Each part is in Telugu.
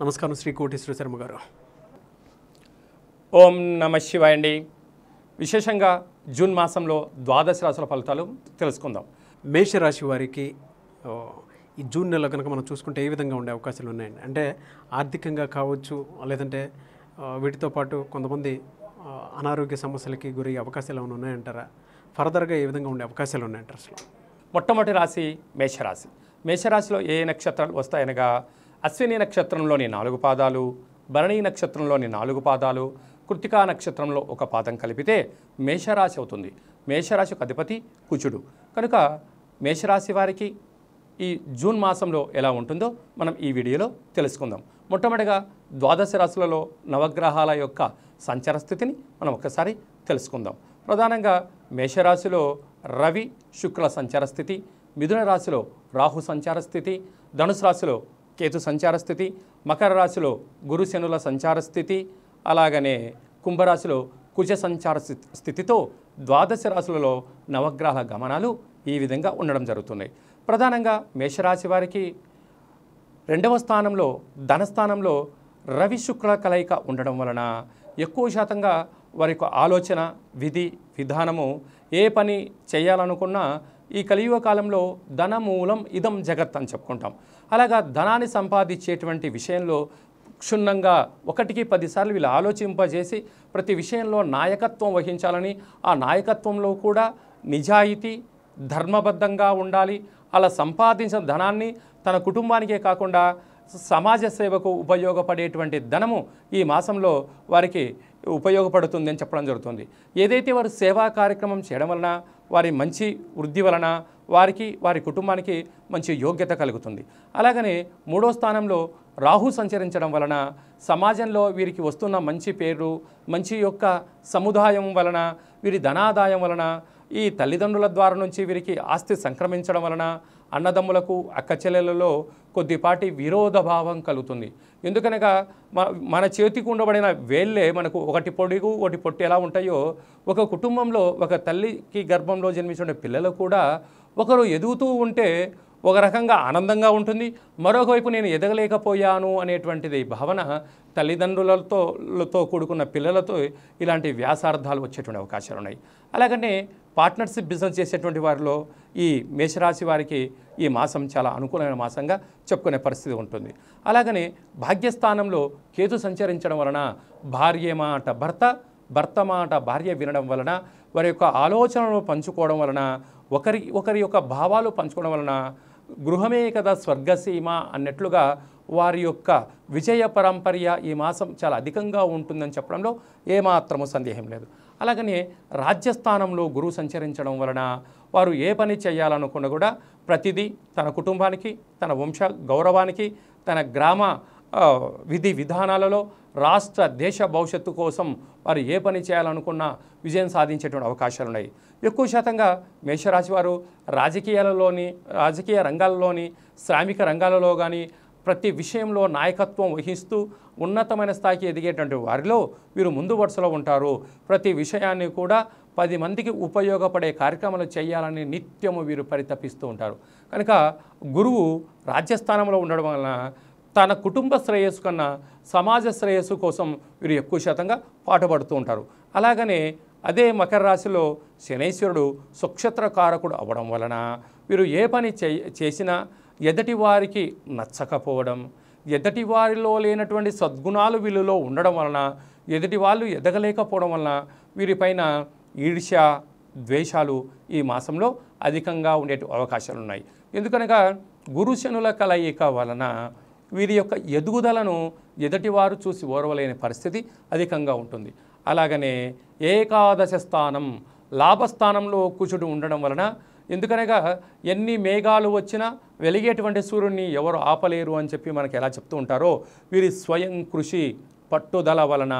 నమస్కారం శ్రీ కోటేశ్వర శర్మ గారు ఓం నమ శివాయ అండి విశేషంగా జూన్ మాసంలో ద్వాదశ రాశుల ఫలితాలు తెలుసుకుందాం మేషరాశి వారికి ఈ జూన్ నెలలో కనుక మనం చూసుకుంటే ఏ విధంగా ఉండే అవకాశాలు ఉన్నాయండి అంటే ఆర్థికంగా కావచ్చు లేదంటే వీటితో పాటు కొంతమంది అనారోగ్య సమస్యలకి గురయ్యే అవకాశాలు ఏమైనా ఉన్నాయంటారా ఫర్దర్గా ఏ విధంగా ఉండే అవకాశాలు ఉన్నాయంటారు అసలు మొట్టమొదటి రాశి మేషరాశి మేషరాశిలో ఏ నక్షత్రాలు వస్తాయనగా అశ్విని నక్షత్రంలోని నాలుగు పాదాలు భరణీ నక్షత్రంలోని నాలుగు పాదాలు కృతికా నక్షత్రంలో ఒక పాదం కలిపితే మేషరాశి అవుతుంది మేషరాశికి అధిపతి కుచుడు కనుక మేషరాశి వారికి ఈ జూన్ మాసంలో ఎలా ఉంటుందో మనం ఈ వీడియోలో తెలుసుకుందాం మొట్టమొదటిగా ద్వాదశ రాశులలో నవగ్రహాల యొక్క సంచార స్థితిని మనం ఒకసారి తెలుసుకుందాం ప్రధానంగా మేషరాశిలో రవి శుక్ల సంచార స్థితి మిథున రాశిలో రాహు సంచార స్థితి ధనుసు రాశిలో కేతు సంచార స్థితి మకర రాశిలో గురుశనుల సంచార స్థితి అలాగనే కుంభరాశిలో కుజ సంచార స్థితితో ద్వాదశ రాశులలో నవగ్రహాల గమనాలు ఈ విధంగా ఉండడం జరుగుతున్నాయి ప్రధానంగా మేషరాశి వారికి రెండవ స్థానంలో ధనస్థానంలో రవి శుక్ల కలయిక ఉండడం వలన ఎక్కువ శాతంగా వారి యొక్క ఆలోచన విధి విధానము ఏ పని చేయాలనుకున్నా ఈ కలియుగ కాలంలో ధనమూలం ఇదం జగత్ అని చెప్పుకుంటాం అలాగా ధనాన్ని సంపాదించేటువంటి విషయంలో క్షుణ్ణంగా ఒకటికి పదిసార్లు వీళ్ళు ఆలోచింపజేసి ప్రతి విషయంలో నాయకత్వం వహించాలని ఆ నాయకత్వంలో కూడా నిజాయితీ ధర్మబద్ధంగా ఉండాలి అలా సంపాదించిన ధనాన్ని తన కుటుంబానికే కాకుండా సమాజ సేవకు ఉపయోగపడేటువంటి ధనము ఈ మాసంలో వారికి ఉపయోగపడుతుంది అని చెప్పడం జరుగుతుంది ఏదైతే వారు సేవా కార్యక్రమం చేయడం వలన వారి మంచి వృద్ధి వలన వారికి వారి కుటుంబానికి మంచి యోగ్యత కలుగుతుంది అలాగనే మూడో స్థానంలో రాహు సంచరించడం వలన సమాజంలో వీరికి వస్తున్న మంచి పేరు మంచి యొక్క సముదాయం వలన వీరి ధనాదాయం వలన ఈ తల్లిదండ్రుల ద్వారా నుంచి వీరికి ఆస్తి సంక్రమించడం వలన అన్నదమ్ములకు అక్కచెల్లెలలో కొద్దిపాటి విరోధభావం కలుగుతుంది ఎందుకనగా మన చేతికి ఉండబడిన వేళ్ళే మనకు ఒకటి పొడిగు ఒకటి పొట్టి ఎలా ఉంటాయో ఒక కుటుంబంలో ఒక తల్లికి గర్భంలో జన్మించిన పిల్లలు కూడా ఒకరు ఎదుగుతూ ఉంటే ఒక రకంగా ఆనందంగా ఉంటుంది మరొక వైపు నేను ఎదగలేకపోయాను అనేటువంటిది భావన తల్లిదండ్రులతో కూడుకున్న పిల్లలతో ఇలాంటి వ్యాసార్థాలు వచ్చేటువంటి అవకాశాలు ఉన్నాయి అలాగనే పార్ట్నర్షిప్ బిజినెస్ చేసేటువంటి వారిలో ఈ మేషరాశి వారికి ఈ మాసం చాలా అనుకూలమైన మాసంగా చెప్పుకునే పరిస్థితి ఉంటుంది అలాగనే భాగ్యస్థానంలో కేతు సంచరించడం వలన భార్య మాట భర్త భర్త మాట భార్య వినడం వలన వారి యొక్క ఆలోచనలను పంచుకోవడం వలన ఒకరి ఒకరి యొక్క భావాలు పంచుకోవడం వలన గృహమే కదా స్వర్గసీమ అన్నట్లుగా వారి యొక్క విజయ పరంపర్య ఈ మాసం చాలా అధికంగా ఉంటుందని చెప్పడంలో ఏమాత్రము సందేహం లేదు అలాగనే రాజ్యస్థానంలో గురువు సంచరించడం వలన వారు ఏ పని చేయాలనుకున్నా కూడా ప్రతిదీ తన కుటుంబానికి తన వంశ గౌరవానికి తన గ్రామ విధి విధానాలలో రాష్ట్ర దేశ భవిష్యత్తు కోసం వారు ఏ పని చేయాలనుకున్నా విజయం సాధించేటువంటి అవకాశాలు ఉన్నాయి ఎక్కువ శాతంగా మేషరాశి వారు రాజకీయాలలోని రాజకీయ రంగాలలోని శ్రామిక రంగాలలో కానీ ప్రతి విషయంలో నాయకత్వం వహిస్తూ ఉన్నతమైన స్థాయికి ఎదిగేటువంటి వారిలో వీరు ముందు వరుసలో ఉంటారు ప్రతి విషయాన్ని కూడా పది మందికి ఉపయోగపడే కార్యక్రమాలు చేయాలని నిత్యము వీరు పరితపిస్తూ ఉంటారు కనుక గురువు రాజ్యస్థానంలో ఉండడం వలన తన కుటుంబ శ్రేయస్సు కన్నా సమాజ శ్రేయస్సు కోసం వీరు ఎక్కువ శాతంగా పాటుపడుతూ ఉంటారు అలాగనే అదే మకర రాశిలో శనైశ్వరుడు సుక్షత్ర కారకుడు అవ్వడం వలన వీరు ఏ పని చేసినా ఎదటి వారికి నచ్చకపోవడం ఎదటి వారిలో లేనటువంటి సద్గుణాలు వీళ్ళలో ఉండడం వలన ఎదటి వాళ్ళు ఎదగలేకపోవడం వలన వీరిపైన ఈర్ష్య ద్వేషాలు ఈ మాసంలో అధికంగా ఉండే అవకాశాలు ఉన్నాయి ఎందుకనగా గురుశనుల కలయిక వలన వీరి యొక్క ఎదుగుదలను ఎదటి వారు చూసి ఓరవలేని పరిస్థితి అధికంగా ఉంటుంది అలాగనే ఏకాదశ స్థానం లాభస్థానంలో కూచుడు ఉండడం వలన ఎందుకనగా ఎన్ని మేఘాలు వచ్చినా వెలిగేటువంటి సూర్యుడిని ఎవరు ఆపలేరు అని చెప్పి మనకు ఎలా చెప్తూ ఉంటారో వీరి స్వయం కృషి పట్టుదల వలన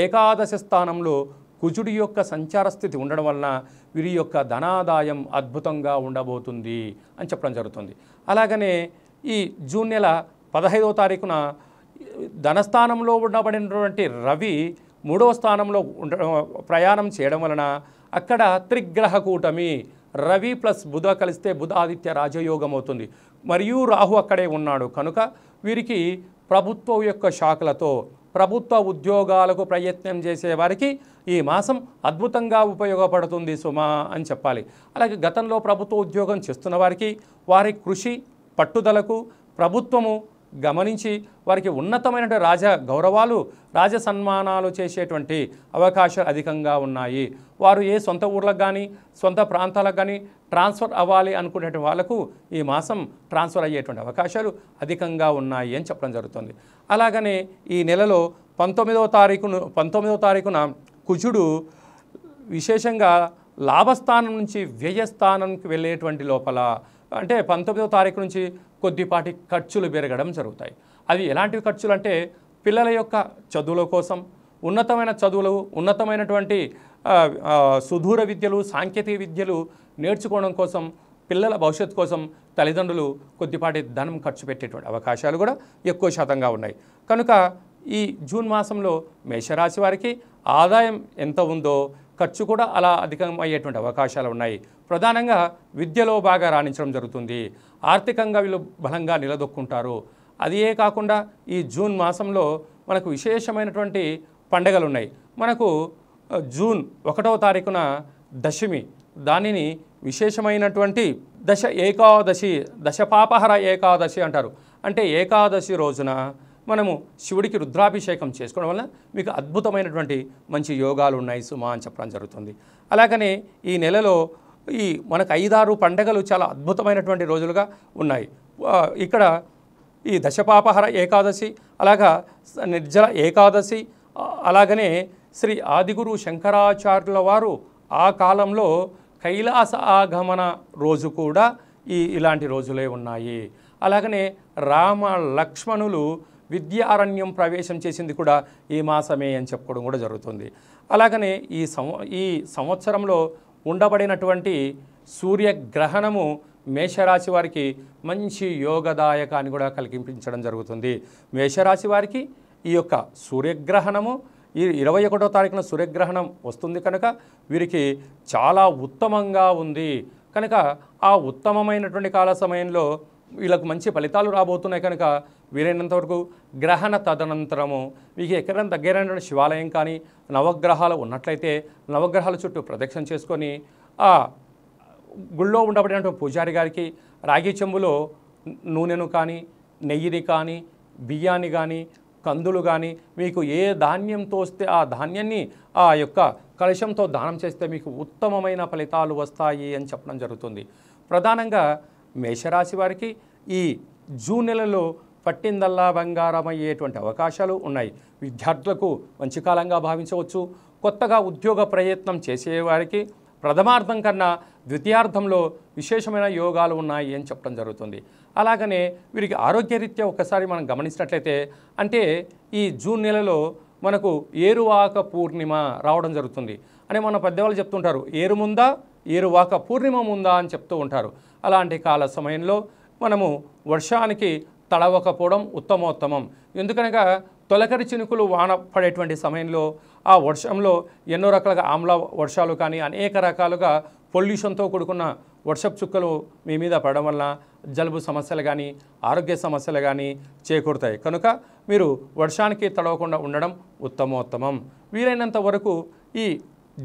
ఏకాదశ స్థానంలో కుజుడి యొక్క సంచార స్థితి ఉండడం వలన వీరి యొక్క ధనాదాయం అద్భుతంగా ఉండబోతుంది అని చెప్పడం జరుగుతుంది అలాగనే ఈ జూన్ నెల పదహైదవ తారీఖున ధనస్థానంలో ఉండబడినటువంటి రవి మూడవ స్థానంలో ఉండ ప్రయాణం చేయడం వలన అక్కడ త్రిగ్రహ కూటమి రవి ప్లస్ బుధ కలిస్తే బుధ ఆదిత్య రాజయోగం అవుతుంది మరియు రాహు అక్కడే ఉన్నాడు కనుక వీరికి ప్రభుత్వం యొక్క శాఖలతో ప్రభుత్వ ఉద్యోగాలకు ప్రయత్నం చేసే వారికి ఈ మాసం అద్భుతంగా ఉపయోగపడుతుంది సుమా అని చెప్పాలి అలాగే గతంలో ప్రభుత్వ ఉద్యోగం చేస్తున్న వారికి వారి కృషి పట్టుదలకు ప్రభుత్వము గమనించి వారికి ఉన్నతమైన రాజ గౌరవాలు రాజ సన్మానాలు చేసేటువంటి అవకాశాలు అధికంగా ఉన్నాయి వారు ఏ సొంత ఊర్లకు కానీ సొంత ప్రాంతాలకు కానీ ట్రాన్స్ఫర్ అవ్వాలి అనుకునేటువంటి వాళ్ళకు ఈ మాసం ట్రాన్స్ఫర్ అయ్యేటువంటి అవకాశాలు అధికంగా ఉన్నాయి అని చెప్పడం జరుగుతుంది అలాగనే ఈ నెలలో పంతొమ్మిదవ తారీఖును పంతొమ్మిదవ తారీఖున కుజుడు విశేషంగా లాభస్థానం నుంచి వ్యయస్థానంకి వెళ్ళేటువంటి లోపల అంటే పంతొమ్మిదవ తారీఖు నుంచి కొద్దిపాటి ఖర్చులు పెరగడం జరుగుతాయి అవి ఎలాంటి ఖర్చులు అంటే పిల్లల యొక్క చదువుల కోసం ఉన్నతమైన చదువులు ఉన్నతమైనటువంటి సుదూర విద్యలు సాంకేతిక విద్యలు నేర్చుకోవడం కోసం పిల్లల భవిష్యత్తు కోసం తల్లిదండ్రులు కొద్దిపాటి ధనం ఖర్చు పెట్టేటువంటి అవకాశాలు కూడా ఎక్కువ శాతంగా ఉన్నాయి కనుక ఈ జూన్ మాసంలో మేషరాశి వారికి ఆదాయం ఎంత ఉందో ఖర్చు కూడా అలా అధికమయ్యేటువంటి అవకాశాలు ఉన్నాయి ప్రధానంగా విద్యలో బాగా రాణించడం జరుగుతుంది ఆర్థికంగా వీళ్ళు బలంగా నిలదొక్కుంటారు అదే కాకుండా ఈ జూన్ మాసంలో మనకు విశేషమైనటువంటి పండగలు ఉన్నాయి మనకు జూన్ ఒకటవ తారీఖున దశమి దానిని విశేషమైనటువంటి దశ ఏకాదశి దశపాపహర ఏకాదశి అంటారు అంటే ఏకాదశి రోజున మనము శివుడికి రుద్రాభిషేకం చేసుకోవడం వల్ల మీకు అద్భుతమైనటువంటి మంచి యోగాలు ఉన్నాయి సుమా అని చెప్పడం జరుగుతుంది అలాగనే ఈ నెలలో ఈ మనకు ఐదారు పండగలు చాలా అద్భుతమైనటువంటి రోజులుగా ఉన్నాయి ఇక్కడ ఈ దశపాపహర ఏకాదశి అలాగా నిర్జల ఏకాదశి అలాగనే శ్రీ ఆదిగురు శంకరాచార్యుల వారు ఆ కాలంలో కైలాస ఆగమన రోజు కూడా ఈ ఇలాంటి రోజులే ఉన్నాయి అలాగనే రామ లక్ష్మణులు విద్యారణ్యం ప్రవేశం చేసింది కూడా ఈ మాసమే అని చెప్పుకోవడం కూడా జరుగుతుంది అలాగనే ఈ సంవ ఈ సంవత్సరంలో ఉండబడినటువంటి సూర్యగ్రహణము మేషరాశి వారికి మంచి యోగదాయకాన్ని కూడా కల్పించడం జరుగుతుంది మేషరాశి వారికి ఈ యొక్క సూర్యగ్రహణము ఈ ఇరవై ఒకటో తారీఖున సూర్యగ్రహణం వస్తుంది కనుక వీరికి చాలా ఉత్తమంగా ఉంది కనుక ఆ ఉత్తమమైనటువంటి కాల సమయంలో వీళ్ళకు మంచి ఫలితాలు రాబోతున్నాయి కనుక వీలైనంత వరకు గ్రహణ తదనంతరము మీకు ఎక్కడైనా దగ్గరైన శివాలయం కానీ నవగ్రహాలు ఉన్నట్లయితే నవగ్రహాల చుట్టూ ప్రదక్షిణ చేసుకొని ఆ గుళ్ళో ఉండబడినటువంటి పూజారి గారికి రాగి చెంబులో నూనెను కానీ నెయ్యిని కానీ బియ్యాన్ని కానీ కందులు కానీ మీకు ఏ ధాన్యం తోస్తే ఆ ధాన్యాన్ని ఆ యొక్క కలశంతో దానం చేస్తే మీకు ఉత్తమమైన ఫలితాలు వస్తాయి అని చెప్పడం జరుగుతుంది ప్రధానంగా మేషరాశి వారికి ఈ జూన్ నెలలో పట్టిందల్లా బంగారమయ్యేటువంటి అవకాశాలు ఉన్నాయి విద్యార్థులకు మంచి కాలంగా భావించవచ్చు కొత్తగా ఉద్యోగ ప్రయత్నం చేసేవారికి ప్రథమార్థం కన్నా ద్వితీయార్థంలో విశేషమైన యోగాలు ఉన్నాయి అని చెప్పడం జరుగుతుంది అలాగనే వీరికి ఆరోగ్యరీత్యా ఒకసారి మనం గమనించినట్లయితే అంటే ఈ జూన్ నెలలో మనకు ఏరువాక పూర్ణిమ రావడం జరుగుతుంది అని మన పెద్దవాళ్ళు చెప్తుంటారు ఏరు ముందా ఏరువాక పూర్ణిమ ముందా అని చెప్తూ ఉంటారు అలాంటి కాల సమయంలో మనము వర్షానికి తడవకపోవడం ఉత్తమోత్తమం ఎందుకనగా తొలకరి చినుకులు వాన పడేటువంటి సమయంలో ఆ వర్షంలో ఎన్నో రకాలుగా ఆమ్ల వర్షాలు కానీ అనేక రకాలుగా పొల్యూషన్తో కూడుకున్న వర్షపు చుక్కలు మీ మీద పడడం వల్ల జలుబు సమస్యలు కానీ ఆరోగ్య సమస్యలు కానీ చేకూరుతాయి కనుక మీరు వర్షానికి తడవకుండా ఉండడం ఉత్తమోత్తమం వీలైనంత వరకు ఈ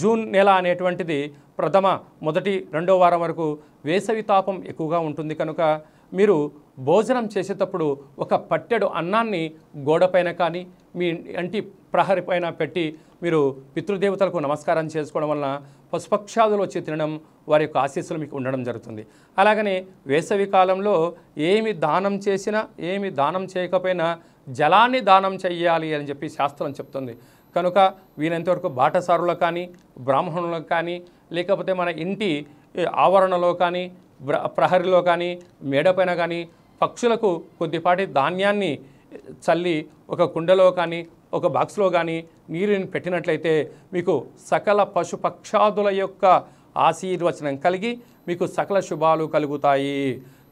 జూన్ నెల అనేటువంటిది ప్రథమ మొదటి రెండో వారం వరకు వేసవి తాపం ఎక్కువగా ఉంటుంది కనుక మీరు భోజనం చేసేటప్పుడు ఒక పట్టెడు అన్నాన్ని గోడపైన కానీ మీ అంటి ప్రహరి పైన పెట్టి మీరు పితృదేవతలకు నమస్కారం చేసుకోవడం వలన పశుపక్షాదులు వచ్చి తినడం వారి యొక్క ఆశీస్సులు మీకు ఉండడం జరుగుతుంది అలాగనే వేసవి కాలంలో ఏమి దానం చేసినా ఏమి దానం చేయకపోయినా జలాన్ని దానం చేయాలి అని చెప్పి శాస్త్రం చెప్తుంది కనుక వీనంతవరకు బాటసారులకు కానీ బ్రాహ్మణులకు కానీ లేకపోతే మన ఇంటి ఆవరణలో కానీ ప్రహరిలో కానీ మేడపైన కానీ పక్షులకు కొద్దిపాటి ధాన్యాన్ని చల్లి ఒక కుండలో కానీ ఒక బాక్స్లో కానీ నీరుని పెట్టినట్లయితే మీకు సకల పశుపక్షాదుల యొక్క ఆశీర్వచనం కలిగి మీకు సకల శుభాలు కలుగుతాయి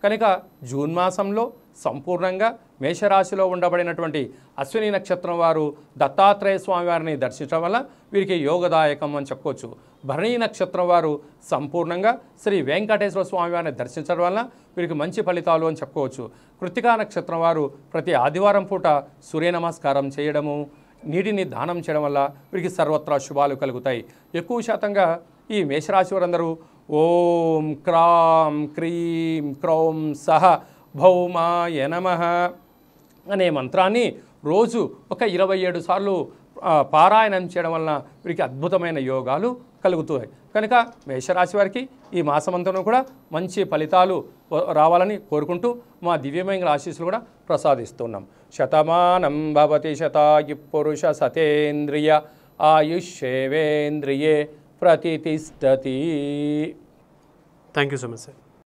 కనుక జూన్ మాసంలో సంపూర్ణంగా మేషరాశిలో ఉండబడినటువంటి అశ్విని నక్షత్రం వారు దత్తాత్రేయ స్వామివారిని దర్శించడం వల్ల వీరికి యోగదాయకం అని చెప్పుకోవచ్చు భరణీ నక్షత్రం వారు సంపూర్ణంగా శ్రీ వెంకటేశ్వర స్వామి వారిని దర్శించడం వలన వీరికి మంచి ఫలితాలు అని చెప్పుకోవచ్చు కృతికా నక్షత్రం వారు ప్రతి ఆదివారం పూట సూర్య నమస్కారం చేయడము నీటిని దానం చేయడం వల్ల వీరికి సర్వత్రా శుభాలు కలుగుతాయి ఎక్కువ శాతంగా ఈ మేషరాశి వారందరూ ఓం క్రాం క్రీం క్రౌం సహ భౌమాయ నమ అనే మంత్రాన్ని రోజు ఒక ఇరవై ఏడు సార్లు పారాయణం చేయడం వలన వీరికి అద్భుతమైన యోగాలు కలుగుతాయి కనుక మేషరాశి వారికి ఈ మాసమంతరం కూడా మంచి ఫలితాలు రావాలని కోరుకుంటూ మా దివ్యమైన ఆశీస్సులు కూడా ప్రసాదిస్తున్నాం శతమానం భవతి శతాయు పురుష సతేంద్రియ ఆయుష్యేవేంద్రియే ప్రతిష్టతి thank you so much sir